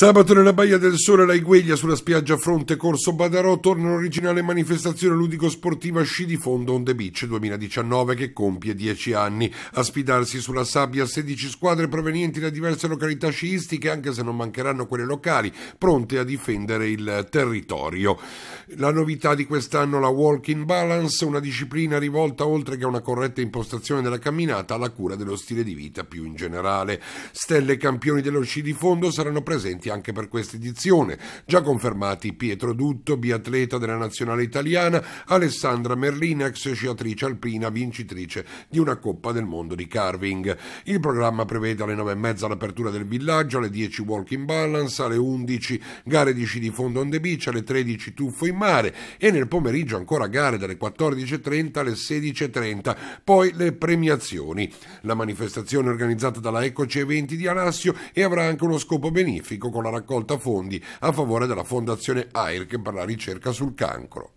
Sabato nella Baia del Sole la Igueglia sulla spiaggia Fronte Corso Badarò torna l'originale manifestazione ludico-sportiva Sci di Fondo on the Beach 2019 che compie 10 anni. A sfidarsi sulla sabbia 16 squadre provenienti da diverse località sciistiche anche se non mancheranno quelle locali pronte a difendere il territorio. La novità di quest'anno la Walk in Balance, una disciplina rivolta oltre che a una corretta impostazione della camminata alla cura dello stile di vita più in generale. Stelle campioni dello sci di fondo saranno presenti presenti anche per questa edizione, già confermati Pietro Dutto, biatleta della nazionale italiana, Alessandra Merlina, ex sciatrice alpina, vincitrice di una Coppa del Mondo di carving. Il programma prevede alle 9.30 l'apertura del villaggio, alle 10 walk in balance, alle 11 gare di sci di fondo on the beach, alle 13 tuffo in mare e nel pomeriggio ancora gare dalle 14.30 alle 16.30, poi le premiazioni. La manifestazione è organizzata dalla Ecoce Eventi di Alassio e avrà anche uno scopo benefico Con con la raccolta fondi a favore della Fondazione AIR che per la ricerca sul cancro.